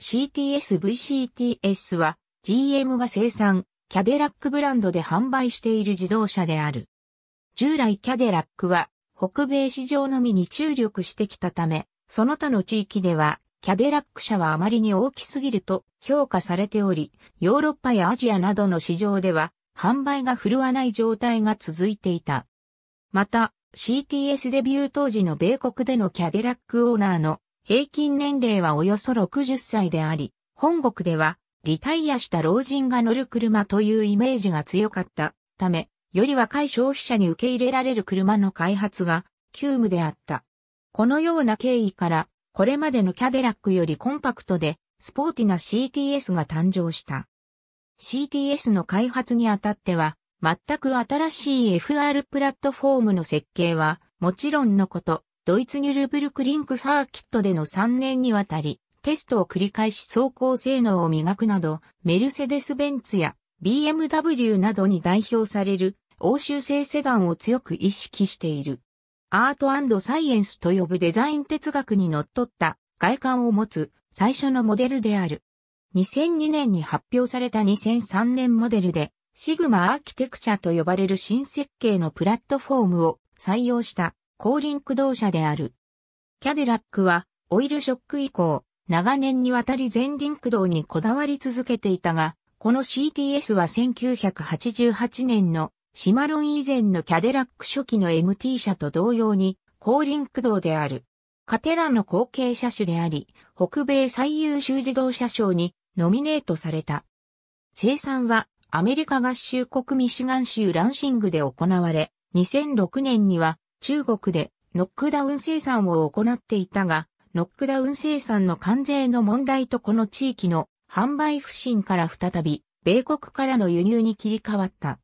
CTS-VCTS は GM が生産、キャデラックブランドで販売している自動車である。従来キャデラックは北米市場のみに注力してきたため、その他の地域ではキャデラック車はあまりに大きすぎると評価されており、ヨーロッパやアジアなどの市場では販売が振るわない状態が続いていた。また、CTS デビュー当時の米国でのキャデラックオーナーの平均年齢はおよそ60歳であり、本国ではリタイアした老人が乗る車というイメージが強かったため、より若い消費者に受け入れられる車の開発が急務であった。このような経緯から、これまでのキャデラックよりコンパクトで、スポーティな CTS が誕生した。CTS の開発にあたっては、全く新しい FR プラットフォームの設計は、もちろんのこと、ドイツニュルブルクリンクサーキットでの3年にわたり、テストを繰り返し走行性能を磨くなど、メルセデス・ベンツや BMW などに代表される欧州製セダンを強く意識している。アートサイエンスと呼ぶデザイン哲学にのっとった外観を持つ最初のモデルである。2002年に発表された2003年モデルで、シグマアーキテクチャと呼ばれる新設計のプラットフォームを採用した後輪駆動車である。キャデラックは、オイルショック以降、長年にわたり前輪駆動にこだわり続けていたが、この CTS は1988年のシマロン以前のキャデラック初期の MT 車と同様に後輪駆動である。カテラの後継車種であり、北米最優秀自動車賞にノミネートされた。生産はアメリカ合衆国ミシガン州ランシングで行われ、2006年には中国でノックダウン生産を行っていたが、ノックダウン生産の関税の問題とこの地域の販売不振から再び、米国からの輸入に切り替わった。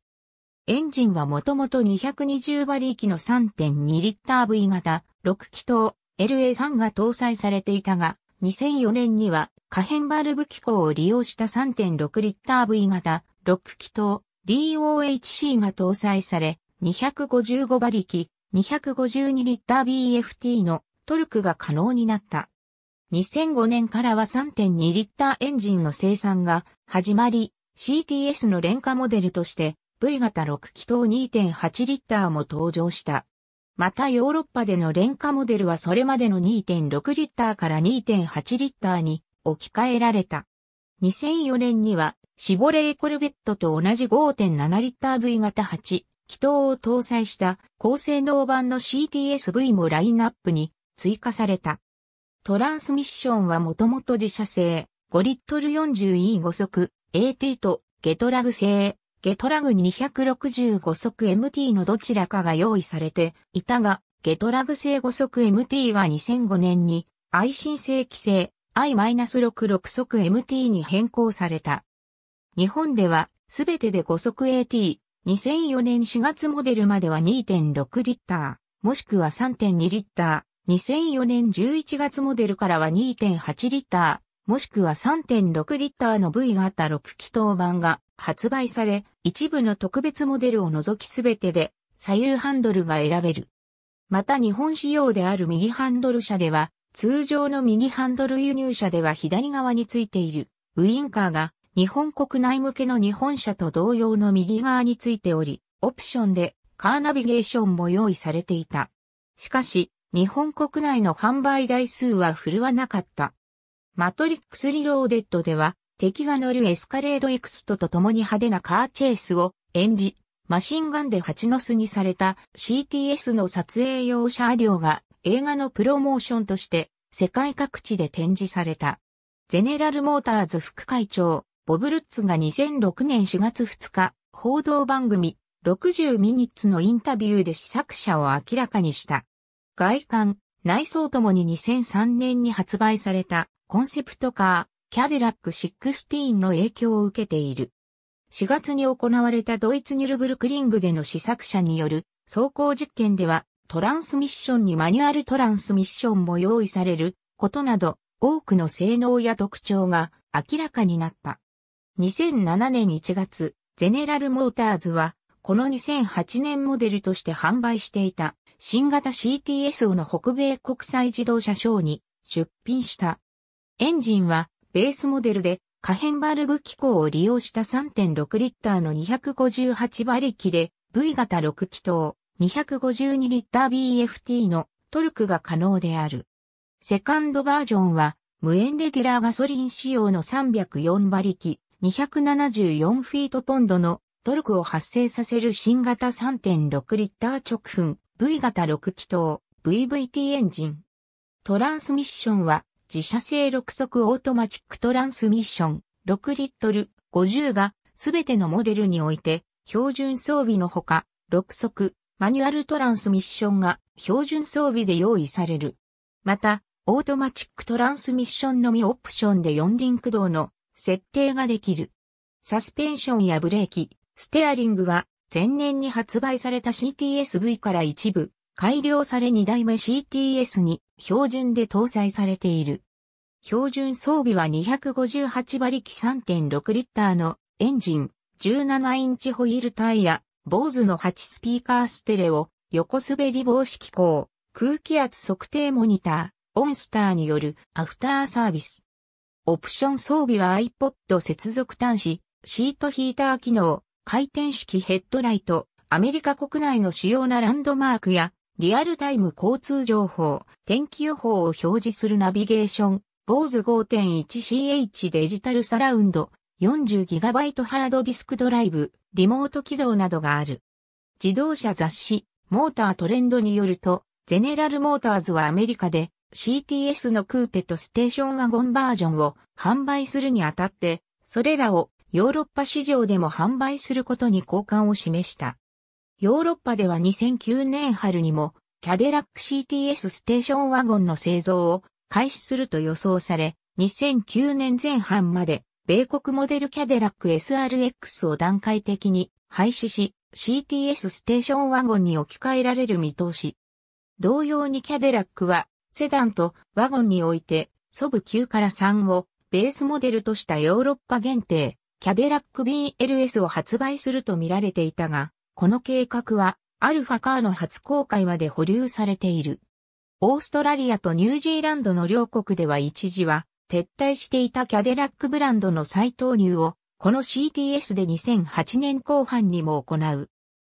エンジンはもともと220馬力の3.2リッター V 型6気筒 LA3 が搭載されていたが、2004年には可変バルブ機構を利用した3.6リッター V 型6気筒 DOHC が搭載され、255馬力252リッター BFT のトルクが可能になった。2005年からは3.2リッターエンジンの生産が始まり、CTS の廉価モデルとして V 型6気筒2.8リッターも登場した。またヨーロッパでの廉価モデルはそれまでの2.6リッターから2.8リッターに置き換えられた。2004年にはシボレーコルベットと同じ5.7リッター V 型8気筒を搭載した高性能版の CTSV もラインナップに追加された。トランスミッションはもともと自社製、5リットル 40E5 速 AT とゲトラグ製、ゲトラグ265速 MT のどちらかが用意されていたが、ゲトラグ製5速 MT は2005年に、愛新正規製 I-66 速 MT に変更された。日本では、すべてで5速 AT、2004年4月モデルまでは2.6リッター、もしくは3.2リッター。2004年11月モデルからは2.8リッター、もしくは3.6リッターの部位があった6気筒版が発売され、一部の特別モデルを除きすべてで左右ハンドルが選べる。また日本仕様である右ハンドル車では、通常の右ハンドル輸入車では左側についているウインカーが日本国内向けの日本車と同様の右側についており、オプションでカーナビゲーションも用意されていた。しかし、日本国内の販売台数は振るわなかった。マトリックスリローデッドでは、敵が乗るエスカレードエクストと共に派手なカーチェイスを演じ、マシンガンで蜂の巣にされた CTS の撮影用車両が映画のプロモーションとして世界各地で展示された。ゼネラルモーターズ副会長、ボブルッツが2006年4月2日、報道番組60ミニッツのインタビューで試作者を明らかにした。外観、内装ともに2003年に発売されたコンセプトカー、キャデラック16の影響を受けている。4月に行われたドイツニュルブルクリングでの試作者による走行実験ではトランスミッションにマニュアルトランスミッションも用意されることなど多くの性能や特徴が明らかになった。2007年1月、ゼネラルモーターズは、この2008年モデルとして販売していた新型 CTSO の北米国際自動車ショーに出品した。エンジンはベースモデルで可変バルブ機構を利用した3.6リッターの258馬力で V 型6気筒252リッター BFT のトルクが可能である。セカンドバージョンは無塩レギュラーガソリン仕様の304馬力274フィートポンドのトルクを発生させる新型3.6リッター直噴 V 型6気筒 VVT エンジン。トランスミッションは自社製6速オートマチックトランスミッション6リットル50がすべてのモデルにおいて標準装備のほか6速マニュアルトランスミッションが標準装備で用意される。また、オートマチックトランスミッションのみオプションで4輪駆動の設定ができる。サスペンションやブレーキ、ステアリングは前年に発売された CTSV から一部改良され2代目 CTS に標準で搭載されている。標準装備は258馬力3.6リッターのエンジン、17インチホイールタイヤ、坊主の8スピーカーステレオ、横滑り防止機構、空気圧測定モニター、オンスターによるアフターサービス。オプション装備は iPod 接続端子、シートヒーター機能、回転式ヘッドライト、アメリカ国内の主要なランドマークや、リアルタイム交通情報、天気予報を表示するナビゲーション、BOSE 5.1CH デジタルサラウンド、40GB ハードディスクドライブ、リモート起動などがある。自動車雑誌、モータートレンドによると、ゼネラルモーターズはアメリカで、CTS のクーペとステーションワゴンバージョンを販売するにあたって、それらをヨーロッパ市場でも販売することに好感を示した。ヨーロッパでは2009年春にも、キャデラック CTS ステーションワゴンの製造を開始すると予想され、2009年前半まで、米国モデルキャデラック SRX を段階的に廃止し、CTS ステーションワゴンに置き換えられる見通し。同様にキャデラックはセダンとワゴンにおいて、ソブ9から3をベースモデルとしたヨーロッパ限定、キャデラック BLS を発売すると見られていたが、この計画はアルファカーの初公開まで保留されている。オーストラリアとニュージーランドの両国では一時は撤退していたキャデラックブランドの再投入をこの CTS で2008年後半にも行う。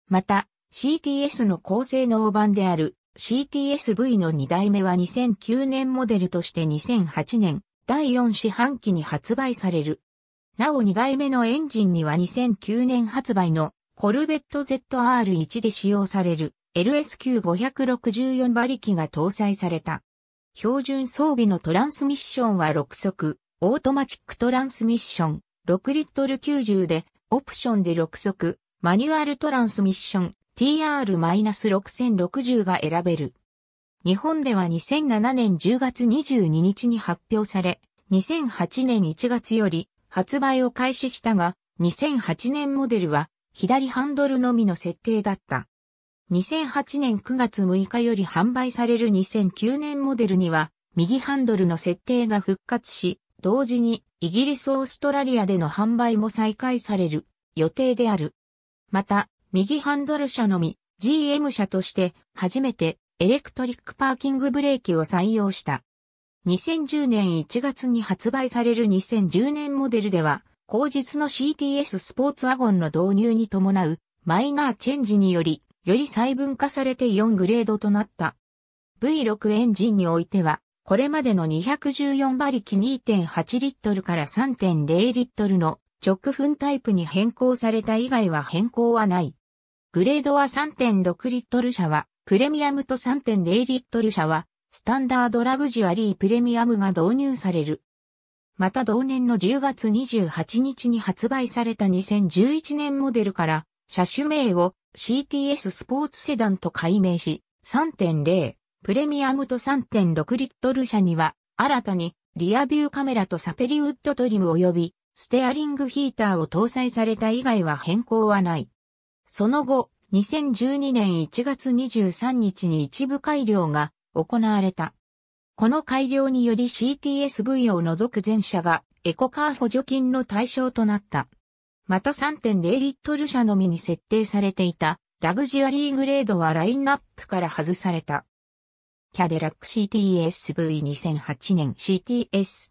また CTS の高性能版である CTSV の2代目は2009年モデルとして2008年第4四半期に発売される。なお2代目のエンジンには2009年発売のコルベット ZR1 で使用される LSQ564 馬力が搭載された。標準装備のトランスミッションは6速、オートマチックトランスミッション、6リットル90で、オプションで6速、マニュアルトランスミッション、TR-6060 が選べる。日本では2007年10月22日に発表され、2008年1月より発売を開始したが、2008年モデルは左ハンドルのみの設定だった。2008年9月6日より販売される2009年モデルには、右ハンドルの設定が復活し、同時にイギリスオーストラリアでの販売も再開される予定である。また、右ハンドル車のみ GM 車として初めてエレクトリックパーキングブレーキを採用した。2010年1月に発売される2010年モデルでは、後日の CTS スポーツワゴンの導入に伴うマイナーチェンジにより、より細分化されて4グレードとなった。V6 エンジンにおいては、これまでの214馬力2.8リットルから3.0リットルの直噴タイプに変更された以外は変更はない。グレードは3.6リットル車は、プレミアムと3.0リットル車は、スタンダードラグジュアリープレミアムが導入される。また同年の10月28日に発売された2011年モデルから、車種名を CTS スポーツセダンと改名し、3.0プレミアムと3.6リットル車には、新たにリアビューカメラとサペリウッドトリム及び、ステアリングヒーターを搭載された以外は変更はない。その後、2012年1月23日に一部改良が行われた。この改良により CTSV を除く全車がエコカー補助金の対象となった。また3.0リットル車のみに設定されていたラグジュアリーグレードはラインナップから外された。キャデラック CTSV2008 年 CTSV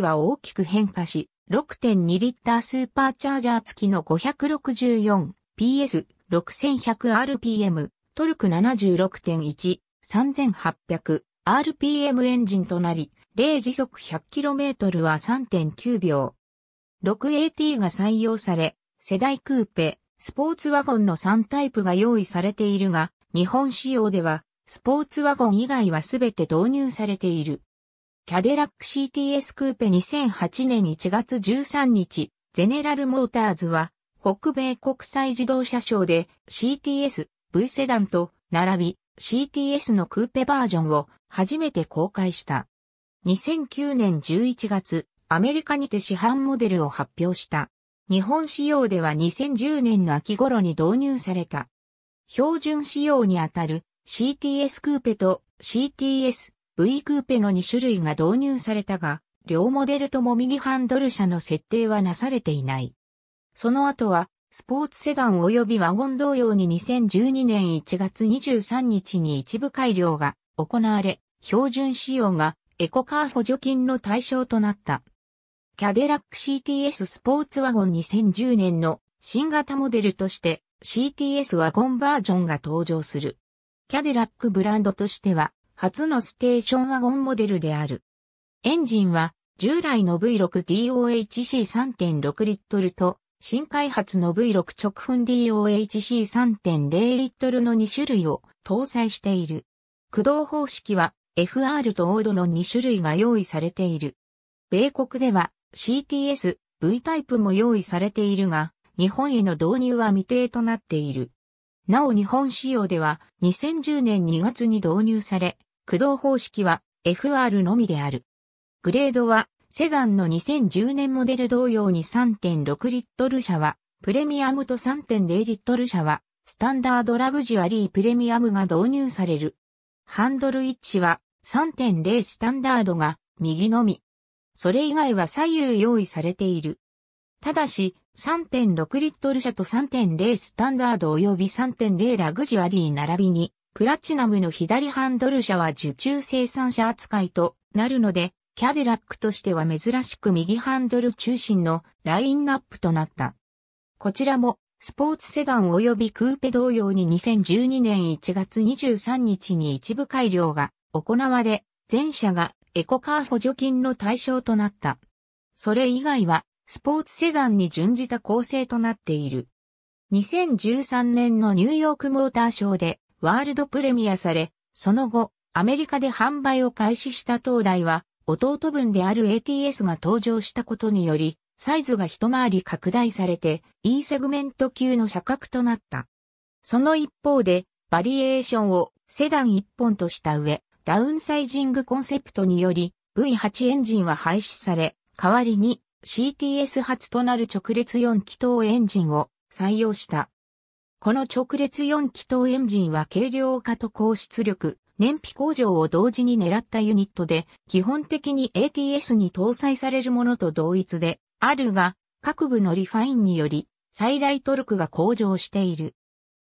は大きく変化し、6.2リッタースーパーチャージャー付きの564 PS6100RPM、トルク 76.1-3800RPM エンジンとなり、0時速 100km は3.9秒。6AT が採用され、世代クーペ、スポーツワゴンの3タイプが用意されているが、日本仕様では、スポーツワゴン以外はすべて導入されている。キャデラック CTS クーペ2008年1月13日、ゼネラルモーターズは、北米国際自動車省で CTS、V セダンと並び CTS のクーペバージョンを初めて公開した。2009年11月、アメリカにて市販モデルを発表した。日本仕様では2010年の秋頃に導入された。標準仕様にあたる CTS クーペと CTS、V クーペの2種類が導入されたが、両モデルとも右ハンドル車の設定はなされていない。その後は、スポーツセダン及びワゴン同様に2012年1月23日に一部改良が行われ、標準仕様がエコカー補助金の対象となった。キャデラック CTS スポーツワゴン2010年の新型モデルとして CTS ワゴンバージョンが登場する。キャデラックブランドとしては初のステーションワゴンモデルである。エンジンは従来の V6DOHC3.6 リットルと新開発の V6 直噴 DOHC3.0 リットルの2種類を搭載している。駆動方式は FR とオードの2種類が用意されている。米国では CTS、V タイプも用意されているが、日本への導入は未定となっている。なお日本仕様では2010年2月に導入され、駆動方式は FR のみである。グレードはセダンの2010年モデル同様に3.6リットル車は、プレミアムと3.0リットル車は、スタンダードラグジュアリープレミアムが導入される。ハンドル位置は3.0スタンダードが右のみ。それ以外は左右用意されている。ただし、3.6リットル車と3.0スタンダード及び3.0ラグジュアリー並びに、プラチナムの左ハンドル車は受注生産車扱いとなるので、キャデラックとしては珍しく右ハンドル中心のラインナップとなった。こちらもスポーツセダン及びクーペ同様に2012年1月23日に一部改良が行われ、全車がエコカー補助金の対象となった。それ以外はスポーツセダンに準じた構成となっている。2013年のニューヨークモーターショーでワールドプレミアされ、その後、アメリカで販売を開始した東大は、弟分である ATS が登場したことにより、サイズが一回り拡大されて E セグメント級の車格となった。その一方で、バリエーションをセダン一本とした上、ダウンサイジングコンセプトにより V8 エンジンは廃止され、代わりに CTS 初となる直列4気筒エンジンを採用した。この直列4気筒エンジンは軽量化と高出力、燃費向上を同時に狙ったユニットで、基本的に ATS に搭載されるものと同一で、あるが、各部のリファインにより、最大トルクが向上している。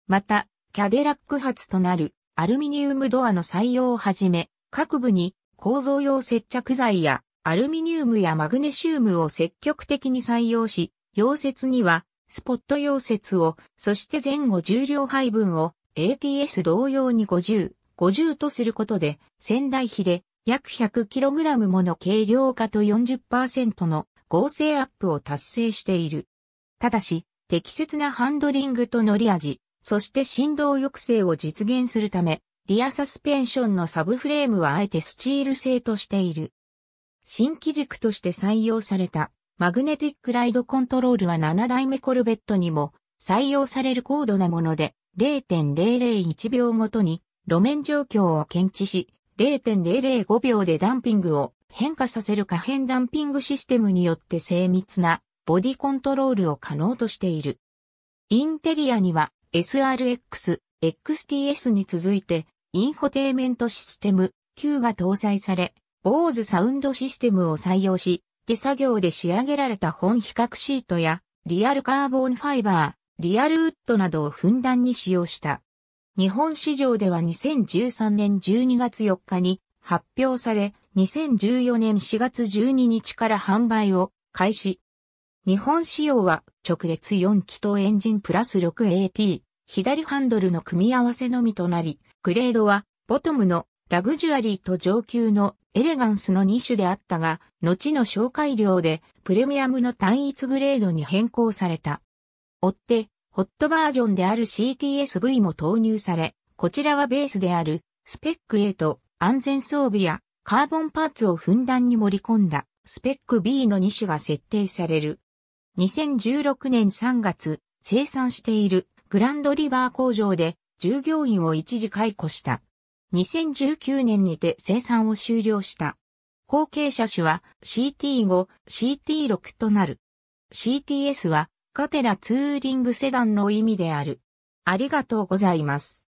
また、キャデラック発となるアルミニウムドアの採用をはじめ、各部に構造用接着剤やアルミニウムやマグネシウムを積極的に採用し、溶接にはスポット溶接を、そして前後重量配分を ATS 同様に50、50とすることで、仙台比で約 100kg もの軽量化と40%の合成アップを達成している。ただし、適切なハンドリングと乗り味、そして振動抑制を実現するため、リアサスペンションのサブフレームはあえてスチール製としている。新機軸として採用されたマグネティックライドコントロールは7代目コルベットにも採用される高度なもので0.001秒ごとに路面状況を検知し、0.005秒でダンピングを変化させる可変ダンピングシステムによって精密なボディコントロールを可能としている。インテリアには SRX、XTS に続いてインフォテイメントシステム Q が搭載され、BOSE サウンドシステムを採用し、手作業で仕上げられた本比較シートやリアルカーボンファイバー、リアルウッドなどをふんだんに使用した。日本市場では2013年12月4日に発表され、2014年4月12日から販売を開始。日本仕様は直列4気筒エンジンプラス 6AT、左ハンドルの組み合わせのみとなり、グレードはボトムのラグジュアリーと上級のエレガンスの2種であったが、後の紹介量でプレミアムの単一グレードに変更された。追ってホットバージョンである CTSV も投入され、こちらはベースであるスペック A と安全装備やカーボンパーツをふんだんに盛り込んだスペック B の2種が設定される。2016年3月、生産しているグランドリバー工場で従業員を一時解雇した。2019年にて生産を終了した。後継者種は CT5、CT6 となる。CTS はカテラツーリングセダンの意味である。ありがとうございます。